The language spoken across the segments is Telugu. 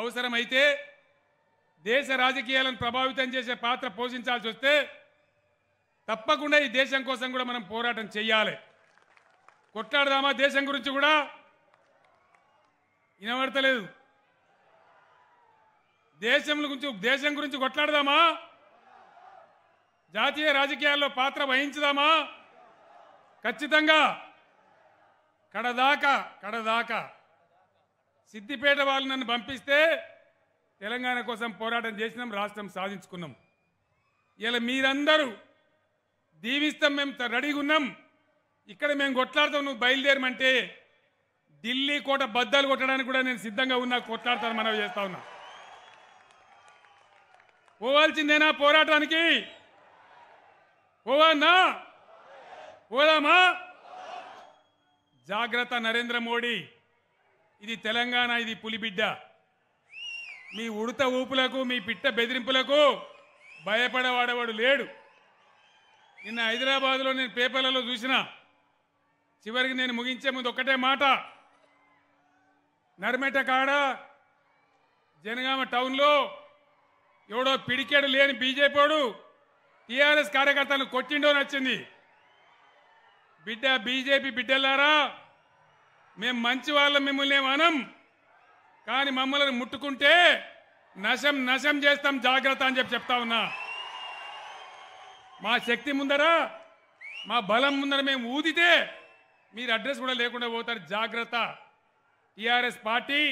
అవసరమైతే దేశ రాజకీయాలను ప్రభావితం చేసే పాత్ర పోషించాల్సి వస్తే తప్పకుండా ఈ దేశం కోసం కూడా మనం పోరాటం చేయాలి కొట్లాడదామా దేశం గురించి కూడా వినబడతలేదు దేశం గురించి దేశం గురించి కొట్లాడదామా జాతీయ రాజకీయాల్లో పాత్ర వహించుదామా ఖచ్చితంగా కడదాకా కడదాకా సిద్దిపేట వాళ్ళు నన్ను పంపిస్తే తెలంగాణ కోసం పోరాటం చేసినాం రాష్ట్రం సాధించుకున్నాం ఇలా మీరందరూ దీవిస్తాం మేము రెడీగా ఉన్నాం ఇక్కడ మేము కొట్లాడతాం నువ్వు బయలుదేరమంటే ఢిల్లీ కోట బద్దలు కొట్టడానికి కూడా నేను సిద్ధంగా ఉన్నా కొట్లాడతాను మనవి చేస్తా ఉన్నా పోవాల్సిందేనా పోరాటానికి పోవాన్నా పోదామా జాగ్రత్త నరేంద్ర మోడీ ఇది తెలంగాణ ఇది పులిబిడ్డ మీ ఉడత ఊపులకు మీ పిట్ట బెదిరింపులకు భయపడవాడవాడు లేడు నిన్న హైదరాబాద్లో నేను పేపర్లలో చూసిన చివరికి నేను ముగించే ముందు ఒక్కటే మాట నర్మెట కాడ జనగామ టౌన్లో ఎవడో పిడికేడు లేని బీజేపీడు టీఆర్ఎస్ కార్యకర్తలను కొట్టిండో నచ్చింది బిడ్డ బీజేపీ బిడ్డలారా మేము మంచి వాళ్ళం మిమ్మల్ని మనం కానీ మమ్మల్ని ముట్టుకుంటే నశం నశం చేస్తాం జాగ్రత్త అని చెప్పి చెప్తా ఉన్నా మా శక్తి ముందర మా బలం ముందర మేము ఊదితే మీరు అడ్రస్ కూడా లేకుండా పోతారు జాగ్రత్త టీఆర్ఎస్ పార్టీ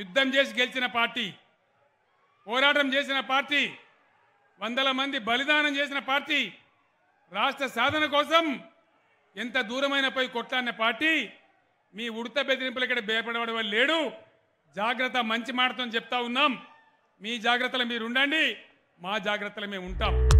యుద్ధం చేసి గెలిచిన పార్టీ పోరాటం చేసిన పార్టీ వందల మంది బలిదానం చేసిన పార్టీ రాష్ట్ర సాధన కోసం ఎంత దూరమైన పోయి కొట్లాడిన పార్టీ మీ ఉడత బెదిరింపులకి భయపడవడం లేడు జాగ్రత్త మంచి మాటతో చెప్తా ఉన్నాం మీ జాగ్రత్తలు మీరు ఉండండి మా జాగ్రత్తలు మేము ఉంటాం